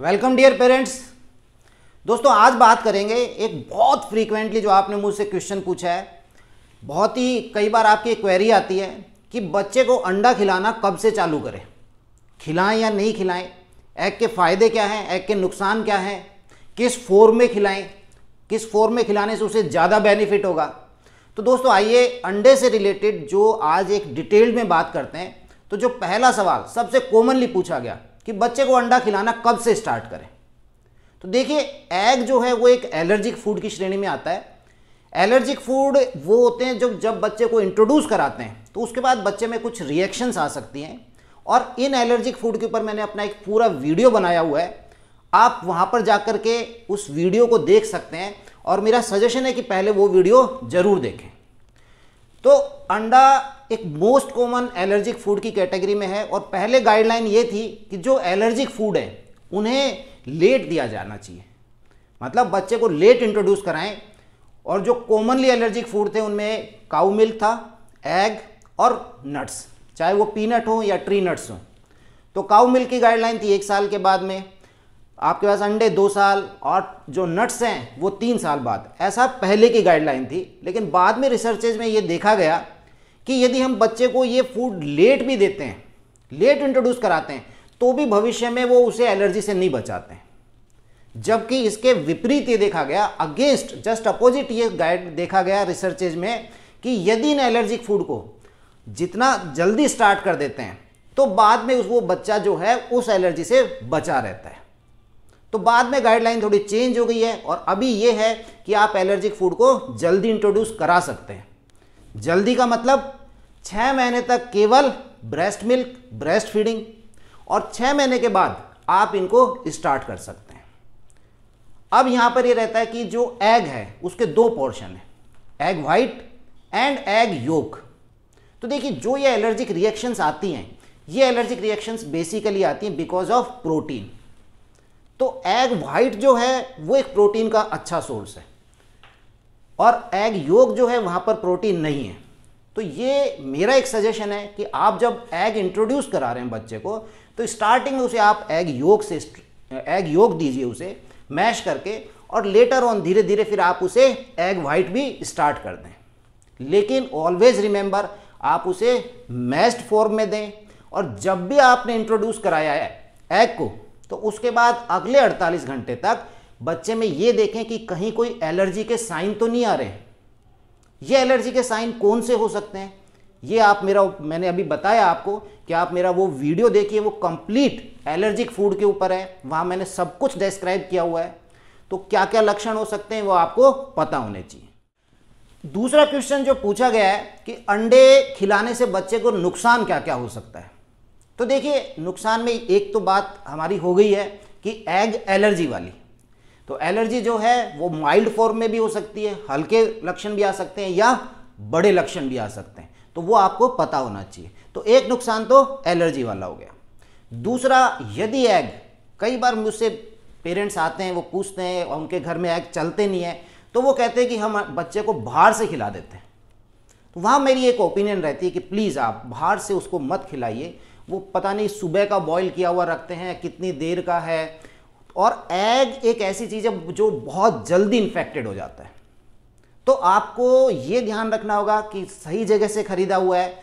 welcome dear parents दोस्तों आज बात करेंगे एक बहुत फ्रीक्वेंटली जो आपने मुझसे क्वेश्चन पूछा है बहुत ही कई बार आपकी क्वेरी आती है कि बच्चे को अंडा खिलाना कब से चालू करें खिलाएं या नहीं खिलाएं एग के फ़ायदे क्या हैं एग के नुकसान क्या हैं किस फॉर्म में खिलाएं किस फॉर्म में खिलाने से उसे ज़्यादा बेनिफिट होगा तो दोस्तों आइए अंडे से रिलेटेड जो आज एक डिटेल में बात करते हैं तो जो पहला सवाल सबसे कॉमनली पूछा गया कि बच्चे को अंडा खिलाना कब से स्टार्ट करें तो देखिए एग जो है वो एक एलर्जिक फूड की श्रेणी में आता है एलर्जिक फूड वो होते हैं जो जब बच्चे को इंट्रोड्यूस कराते हैं तो उसके बाद बच्चे में कुछ रिएक्शंस आ सकती हैं और इन एलर्जिक फूड के ऊपर मैंने अपना एक पूरा वीडियो बनाया हुआ है आप वहाँ पर जा के उस वीडियो को देख सकते हैं और मेरा सजेशन है कि पहले वो वीडियो ज़रूर देखें तो अंडा एक मोस्ट कॉमन एलर्जिक फूड की कैटेगरी में है और पहले गाइडलाइन ये थी कि जो एलर्जिक फूड है उन्हें लेट दिया जाना चाहिए मतलब बच्चे को लेट इंट्रोड्यूस कराएं और जो कॉमनली एलर्जिक फूड थे उनमें काउ मिल्क था एग और नट्स चाहे वो पीनट हो या ट्री नट्स हो तो काउ मिल्क की गाइडलाइन थी एक साल के बाद में आपके पास अंडे दो साल और जो नट्स हैं वो तीन साल बाद ऐसा पहले की गाइडलाइन थी लेकिन बाद में रिसर्चेज में ये देखा गया कि यदि हम बच्चे को ये फूड लेट भी देते हैं लेट इंट्रोड्यूस कराते हैं तो भी भविष्य में वो उसे एलर्जी से नहीं बचाते हैं जबकि इसके विपरीत ये देखा गया अगेंस्ट जस्ट अपोजिट ये गाइड देखा गया रिसर्चेज में कि यदि इन एलर्जिक फूड को जितना जल्दी स्टार्ट कर देते हैं तो बाद में उस वो बच्चा जो है उस एलर्जी से बचा रहता है तो बाद में गाइडलाइन थोड़ी चेंज हो गई है और अभी यह है कि आप एलर्जिक फूड को जल्दी इंट्रोड्यूस करा सकते हैं जल्दी का मतलब छह महीने तक केवल ब्रेस्ट मिल्क ब्रेस्ट फीडिंग और छह महीने के बाद आप इनको स्टार्ट कर सकते हैं अब यहां पर ये रहता है कि जो एग है उसके दो पोर्शन है egg white and egg yolk तो देखिए जो ये एलर्जिक रिएक्शंस आती हैं ये एलर्जिक रिएक्शंस बेसिकली आती हैं बिकॉज ऑफ प्रोटीन तो एग वाइट जो है वो एक प्रोटीन का अच्छा सोर्स है और एग योग जो है वहाँ पर प्रोटीन नहीं है तो ये मेरा एक सजेशन है कि आप जब एग इंट्रोड्यूस करा रहे हैं बच्चे को तो स्टार्टिंग में उसे आप एग योग से एग योग दीजिए उसे मैश करके और लेटर ऑन धीरे धीरे फिर आप उसे एग वाइट भी स्टार्ट कर दें लेकिन ऑलवेज रिमेंबर आप उसे मैस्ड फॉर्म में दें और जब भी आपने इंट्रोड्यूस कराया है एग को तो उसके बाद अगले 48 घंटे तक बच्चे में ये देखें कि कहीं कोई एलर्जी के साइन तो नहीं आ रहे हैं ये एलर्जी के साइन कौन से हो सकते हैं ये आप मेरा मैंने अभी बताया आपको कि आप मेरा वो वीडियो देखिए वो कंप्लीट एलर्जिक फूड के ऊपर है वहाँ मैंने सब कुछ डिस्क्राइब किया हुआ है तो क्या क्या लक्षण हो सकते हैं वो आपको पता होने चाहिए दूसरा क्वेश्चन जो पूछा गया है कि अंडे खिलाने से बच्चे को नुकसान क्या क्या हो सकता है तो देखिए नुकसान में एक तो बात हमारी हो गई है कि एग एलर्जी वाली तो एलर्जी जो है वो माइल्ड फॉर्म में भी हो सकती है हल्के लक्षण भी आ सकते हैं या बड़े लक्षण भी आ सकते हैं तो वो आपको पता होना चाहिए तो एक नुकसान तो एलर्जी वाला हो गया दूसरा यदि एग कई बार मुझसे पेरेंट्स आते हैं वो पूछते हैं और उनके घर में एग चलते नहीं है तो वो कहते हैं कि हम बच्चे को बाहर से खिला देते हैं तो वहाँ मेरी एक ओपिनियन रहती है कि प्लीज़ आप बाहर से उसको मत खिलाइए वो पता नहीं सुबह का बॉईल किया हुआ रखते हैं कितनी देर का है और एग एक ऐसी चीज़ है जो बहुत जल्दी इन्फेक्टेड हो जाता है तो आपको ये ध्यान रखना होगा कि सही जगह से ख़रीदा हुआ है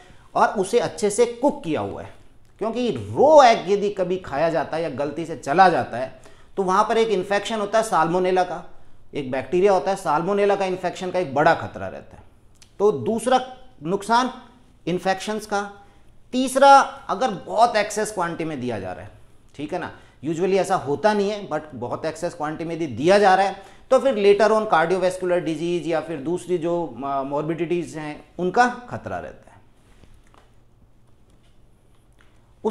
और उसे अच्छे से कुक किया हुआ है क्योंकि रो एग यदि कभी खाया जाता है या गलती से चला जाता है तो वहाँ पर एक इन्फेक्शन होता है साल्मोनेला का एक बैक्टीरिया होता है साल्मोनेला का इन्फेक्शन का एक बड़ा खतरा रहता है तो दूसरा नुकसान इन्फेक्शंस का तीसरा अगर बहुत एक्सेस क्वांटिटी में दिया जा रहा है ठीक है ना यूजुअली ऐसा होता नहीं है बट बहुत एक्सेस क्वांटिटी में यदि दिया जा रहा है तो फिर लेटर ऑन कार्डियोवेस्कुलर डिजीज या फिर दूसरी जो मॉर्बिडिटीज हैं उनका खतरा रहता है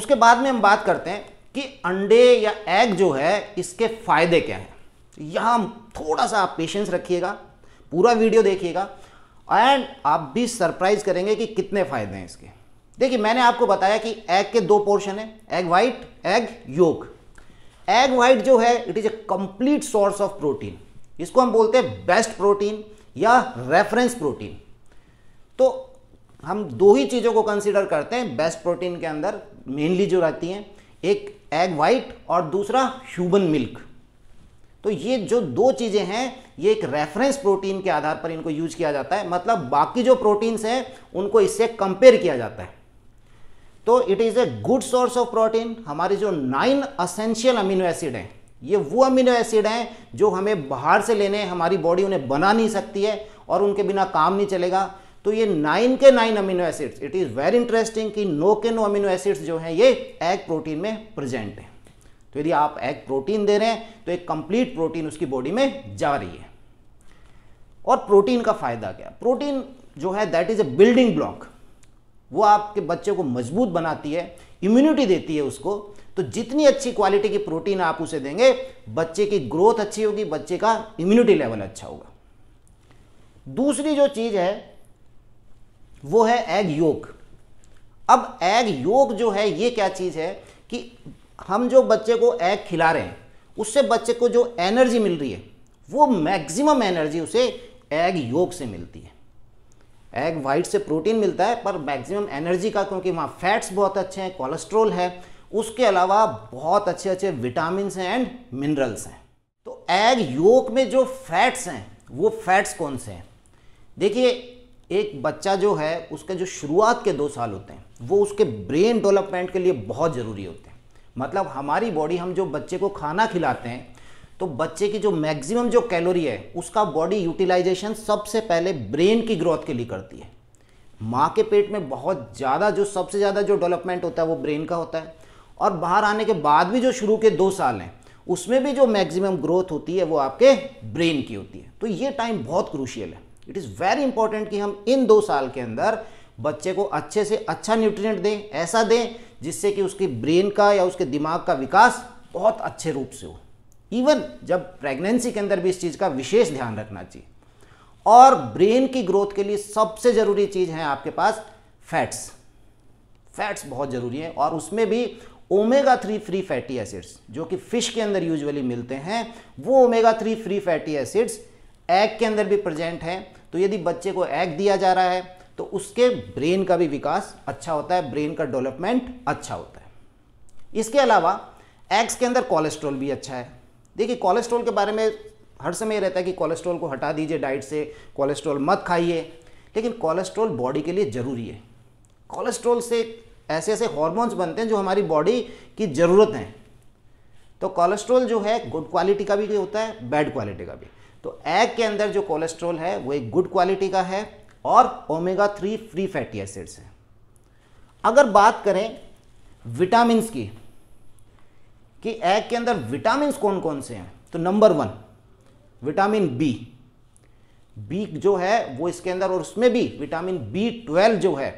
उसके बाद में हम बात करते हैं कि अंडे या एग जो है इसके फायदे क्या हैं यह थोड़ा सा आप पेशेंस रखिएगा पूरा वीडियो देखिएगा एंड आप भी सरप्राइज करेंगे कि कितने फायदे हैं इसके देखिए मैंने आपको बताया कि एग के दो पोर्शन है egg white egg yolk egg white जो है it is a complete source of protein इसको हम बोलते हैं बेस्ट प्रोटीन या रेफरेंस प्रोटीन तो हम दो ही चीज़ों को कंसिडर करते हैं बेस्ट प्रोटीन के अंदर मेनली जो रहती हैं एक एग वाइट और दूसरा ह्यूमन मिल्क तो ये जो दो चीज़ें हैं ये एक रेफरेंस प्रोटीन के आधार पर इनको यूज किया जाता है मतलब बाकी जो प्रोटीन्स हैं उनको इससे कंपेयर किया जाता है तो it is a good source of protein हमारे जो नाइन असेंशियल अमीनो एसिड हैं ये वो अमीनो एसिड हैं जो हमें बाहर से लेने हमारी बॉडी उन्हें बना नहीं सकती है और उनके बिना काम नहीं चलेगा तो ये नाइन के nine amino acids it is very interesting कि नो के नो अमीनो एसिड्स जो हैं ये एग प्रोटीन में प्रेजेंट हैं तो यदि आप एग प्रोटीन दे रहे हैं तो एक कंप्लीट प्रोटीन उसकी बॉडी में जा रही है और प्रोटीन का फायदा क्या प्रोटीन जो है that is a building block वो आपके बच्चे को मजबूत बनाती है इम्यूनिटी देती है उसको तो जितनी अच्छी क्वालिटी की प्रोटीन आप उसे देंगे बच्चे की ग्रोथ अच्छी होगी बच्चे का इम्यूनिटी लेवल अच्छा होगा दूसरी जो चीज़ है वो है एग योग अब एग योग जो है ये क्या चीज़ है कि हम जो बच्चे को एग खिला रहे हैं उससे बच्चे को जो एनर्जी मिल रही है वो मैक्सिमम एनर्जी उसे एग योग से मिलती है एग वाइट से प्रोटीन मिलता है पर मैक्सिमम एनर्जी का क्योंकि वहाँ फैट्स बहुत अच्छे हैं कोलेस्ट्रोल है उसके अलावा बहुत अच्छे अच्छे विटामिन हैं एंड मिनरल्स हैं तो एग योक में जो फैट्स हैं वो फैट्स कौन से हैं देखिए एक बच्चा जो है उसके जो शुरुआत के दो साल होते हैं वो उसके ब्रेन डेवलपमेंट के लिए बहुत ज़रूरी होते हैं मतलब हमारी बॉडी हम जो बच्चे को खाना खिलाते हैं तो बच्चे की जो मैक्सिमम जो कैलोरी है उसका बॉडी यूटिलाइजेशन सबसे पहले ब्रेन की ग्रोथ के लिए करती है माँ के पेट में बहुत ज़्यादा जो सबसे ज़्यादा जो डेवलपमेंट होता है वो ब्रेन का होता है और बाहर आने के बाद भी जो शुरू के दो साल हैं उसमें भी जो मैक्सिमम ग्रोथ होती है वो आपके ब्रेन की होती है तो ये टाइम बहुत क्रूशियल है इट इज़ वेरी इंपॉर्टेंट कि हम इन दो साल के अंदर बच्चे को अच्छे से अच्छा न्यूट्रिएंट दें ऐसा दें जिससे कि उसकी ब्रेन का या उसके दिमाग का विकास बहुत अच्छे रूप से हो इवन जब प्रेगनेंसी के अंदर भी इस चीज़ का विशेष ध्यान रखना चाहिए और ब्रेन की ग्रोथ के लिए सबसे ज़रूरी चीज़ है आपके पास फैट्स फैट्स बहुत ज़रूरी है और उसमें भी omega three free fatty acids जो कि फिश के अंदर यूजुअली मिलते हैं वो omega three free fatty acids egg के अंदर भी प्रेजेंट हैं तो यदि बच्चे को एग दिया जा रहा है तो उसके ब्रेन का भी विकास अच्छा होता है ब्रेन का डेवलपमेंट अच्छा होता है इसके अलावा एग्स के अंदर कोलेस्ट्रॉल भी अच्छा है देखिए कोलेस्ट्रॉल के बारे में हर समय रहता है कि कोलेस्ट्रॉल को हटा दीजिए डाइट से कोलेस्ट्रॉल मत खाइए लेकिन कोलेस्ट्रॉल बॉडी के लिए ज़रूरी है कोलेस्ट्रॉल से ऐसे ऐसे हॉर्मोन्स बनते हैं जो हमारी बॉडी की ज़रूरत हैं तो कोलेस्ट्रॉल जो है गुड क्वालिटी का भी होता है बैड क्वालिटी का भी तो एग के अंदर जो कोलेस्ट्रॉल है वो एक गुड क्वालिटी का है और omega three free fatty acids है अगर बात करें विटामिन की कि एग के अंदर विटामिन कौन कौन से हैं तो number one vitamin B B जो है वो इसके अंदर और उसमें भी विटामिन बी ट्वेल्व जो है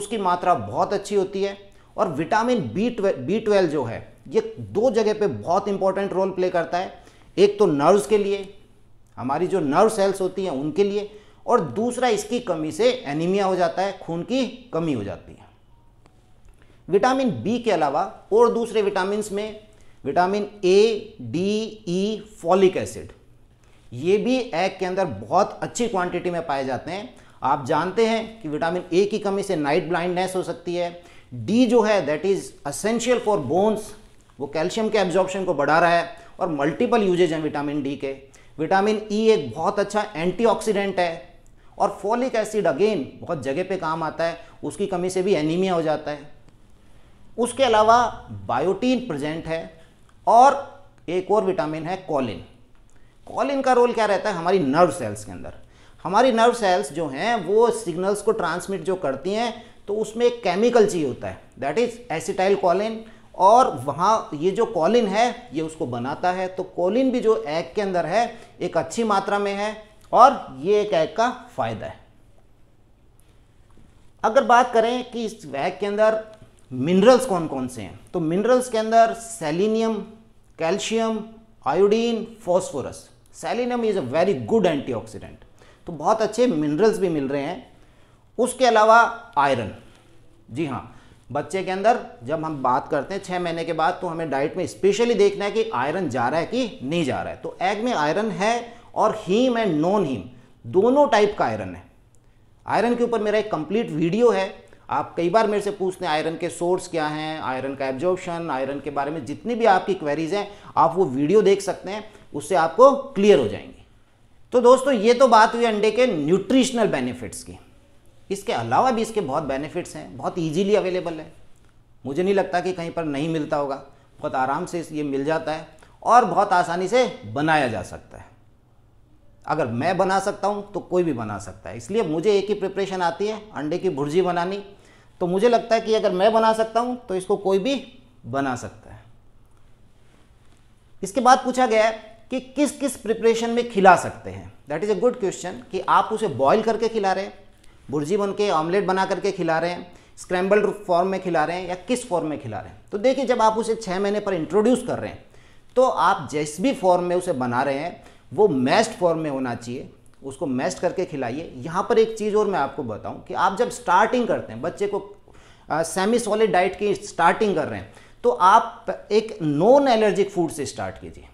उसकी मात्रा बहुत अच्छी होती है और विटामिन बी बी ट्वेल्व जो है ये दो जगह पे बहुत इंपॉर्टेंट रोल प्ले करता है एक तो नर्व्स के लिए हमारी जो नर्व सेल्स होती हैं उनके लिए और दूसरा इसकी कमी से एनीमिया हो जाता है खून की कमी हो जाती है विटामिन बी के अलावा और दूसरे विटामिन में vitamin A D E folic acid ये भी एग के अंदर बहुत अच्छी क्वांटिटी में पाए जाते हैं आप जानते हैं कि विटामिन ए की कमी से नाइट ब्लाइंडनेस हो सकती है डी जो है that is essential for bones वो कैल्शियम के एब्जॉर्प्शन को बढ़ा रहा है और मल्टीपल यूजेज हैं विटामिन डी के विटामिन ई e एक बहुत अच्छा एंटीऑक्सीडेंट है और फॉलिक एसिड अगेन बहुत जगह पे काम आता है उसकी कमी से भी एनीमिया हो जाता है उसके अलावा बायोटीन प्रेजेंट है और एक और विटामिन है कॉलिन कॉलिन का रोल क्या रहता है हमारी नर्व सेल्स के अंदर हमारी नर्व सेल्स जो हैं वो सिग्नल्स को ट्रांसमिट जो करती हैं तो उसमें एक केमिकल चाहिए होता है दैट इज एसिटाइल कॉलिन और वहाँ ये जो कॉलिन है ये उसको बनाता है तो कॉलिन भी जो एग के अंदर है एक अच्छी मात्रा में है और ये एक एग का फायदा है अगर बात करें कि इस एग के अंदर मिनरल्स कौन कौन से हैं तो मिनरल्स के अंदर selenium calcium iodine phosphorus selenium is a very good antioxidant तो बहुत अच्छे मिनरल्स भी मिल रहे हैं उसके अलावा आयरन जी हाँ बच्चे के अंदर जब हम बात करते हैं छः महीने के बाद तो हमें डाइट में स्पेशली देखना है कि आयरन जा रहा है कि नहीं जा रहा है तो एग में आयरन है और हीम एंड नॉन हीम दोनों टाइप का आयरन है आयरन के ऊपर मेरा एक कंप्लीट वीडियो है आप कई बार मेरे से पूछते हैं आयरन के सोर्स क्या हैं आयरन का एब्जॉर्प्शन आयरन के बारे में जितनी भी आपकी क्वेरीज हैं आप वो वीडियो देख सकते हैं उससे आपको क्लियर हो जाएंगी तो दोस्तों ये तो बात हुई अंडे के न्यूट्रिशनल बेनिफिट्स की इसके अलावा भी इसके बहुत बेनिफिट्स हैं बहुत ईजीली अवेलेबल है मुझे नहीं लगता कि कहीं पर नहीं मिलता होगा बहुत आराम से ये मिल जाता है और बहुत आसानी से बनाया जा सकता है अगर मैं बना सकता हूँ तो कोई भी बना सकता है इसलिए मुझे एक ही प्रिपरेशन आती है अंडे की भुर्जी बनानी तो मुझे लगता है कि अगर मैं बना सकता हूं तो इसको कोई भी बना सकता है इसके बाद पूछा गया है कि किस किस प्रिपरेशन में खिला सकते हैं that is a good question कि आप उसे बॉईल करके खिला रहे हैं भुर्जी बन के ऑमलेट बना करके खिला रहे हैं स्क्रैम्बल फॉर्म में खिला रहे हैं या किस फॉर्म में खिला रहे हैं तो देखिए जब आप उसे छः महीने पर इंट्रोड्यूस कर रहे हैं तो आप जिस भी फॉर्म में उसे बना रहे हैं वो मैस्ड फॉर्म में होना चाहिए उसको मैस्ट करके खिलाइए यहाँ पर एक चीज़ और मैं आपको बताऊँ कि आप जब स्टार्टिंग करते हैं बच्चे को सेमी सॉलिड डाइट की स्टार्टिंग कर रहे हैं तो आप एक नॉन एलर्जिक फूड से स्टार्ट कीजिए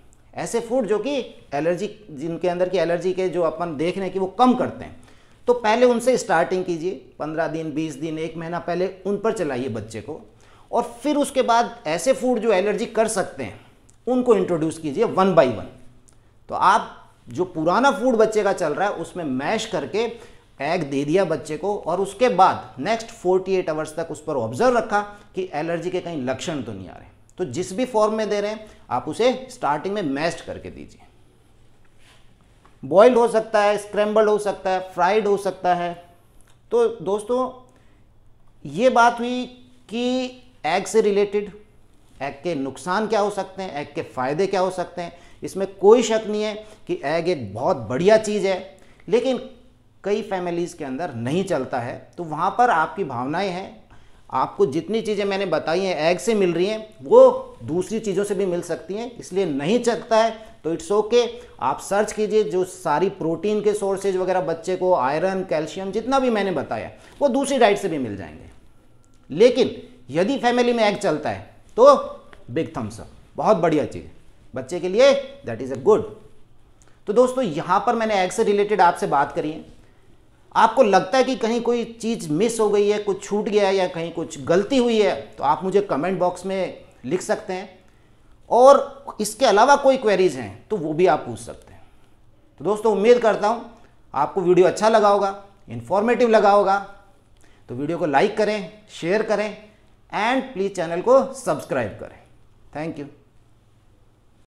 ऐसे फूड जो कि एलर्जी जिनके अंदर की एलर्जी के जो अपन देख रहे हैं कि वो कम करते हैं तो पहले उनसे स्टार्टिंग कीजिए पंद्रह दिन बीस दिन एक महीना पहले उन पर चलाइए बच्चे को और फिर उसके बाद ऐसे फूड जो एलर्जी कर सकते हैं उनको इंट्रोड्यूस कीजिए वन बाई वन तो आप जो पुराना फूड बच्चे का चल रहा है उसमें मैश करके एग दे दिया बच्चे को और उसके बाद नेक्स्ट 48 एट आवर्स तक उस पर ऑब्जर्व रखा कि एलर्जी के कहीं लक्षण तो नहीं आ रहे तो जिस भी फॉर्म में दे रहे हैं आप उसे स्टार्टिंग में मैस्ड करके दीजिए बॉइल्ड हो सकता है स्क्रैम्बल्ड हो सकता है फ्राइड हो सकता है तो दोस्तों ये बात हुई कि एग से रिलेटेड एग के नुकसान क्या हो सकते हैं एग के फ़ायदे क्या हो सकते हैं इसमें कोई शक नहीं है कि एग एक बहुत बढ़िया चीज़ है लेकिन कई फैमिलीज़ के अंदर नहीं चलता है तो वहाँ पर आपकी भावनाएं हैं आपको जितनी चीज़ें मैंने बताई हैं एग से मिल रही हैं वो दूसरी चीज़ों से भी मिल सकती हैं इसलिए नहीं चलता है तो इट्स ओके okay, आप सर्च कीजिए जो सारी प्रोटीन के सोर्सेज वगैरह बच्चे को आयरन कैल्शियम जितना भी मैंने बताया वो दूसरी डाइट से भी मिल जाएंगे लेकिन यदि फैमिली में एग चलता है तो बिग थम्स अप बहुत बढ़िया चीज़ बच्चे के लिए दैट इज अ गुड तो दोस्तों यहां पर मैंने एग से रिलेटेड आपसे बात करी है आपको लगता है कि कहीं कोई चीज़ मिस हो गई है कुछ छूट गया है या कहीं कुछ गलती हुई है तो आप मुझे कमेंट बॉक्स में लिख सकते हैं और इसके अलावा कोई क्वेरीज हैं तो वो भी आप पूछ सकते हैं तो दोस्तों उम्मीद करता हूँ आपको वीडियो अच्छा लगा होगा इन्फॉर्मेटिव लगा होगा तो वीडियो को लाइक करें शेयर करें एंड प्लीज़ चैनल को सब्सक्राइब करें थैंक यू